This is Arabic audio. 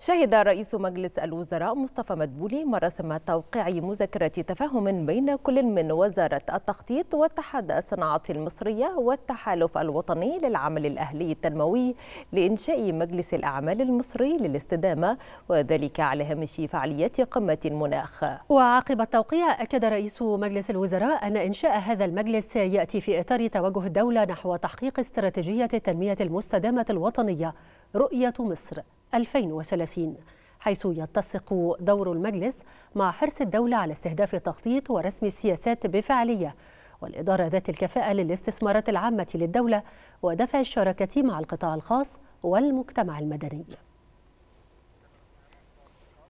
شهد رئيس مجلس الوزراء مصطفى مدبولي مراسم توقيع مذكرة تفاهم بين كل من وزارة التخطيط واتحاد الصناعة المصرية والتحالف الوطني للعمل الأهلي التنموي لإنشاء مجلس الأعمال المصري للاستدامة وذلك على هامش فعاليات قمة المناخ وعقب التوقيع أكد رئيس مجلس الوزراء أن إنشاء هذا المجلس يأتي في إطار توجه الدولة نحو تحقيق استراتيجية التنمية المستدامة الوطنية رؤية مصر 2030 حيث يتسق دور المجلس مع حرص الدولة على استهداف تخطيط ورسم السياسات بفعالية والإدارة ذات الكفاءة للاستثمارات العامة للدولة ودفع الشراكة مع القطاع الخاص والمجتمع المدني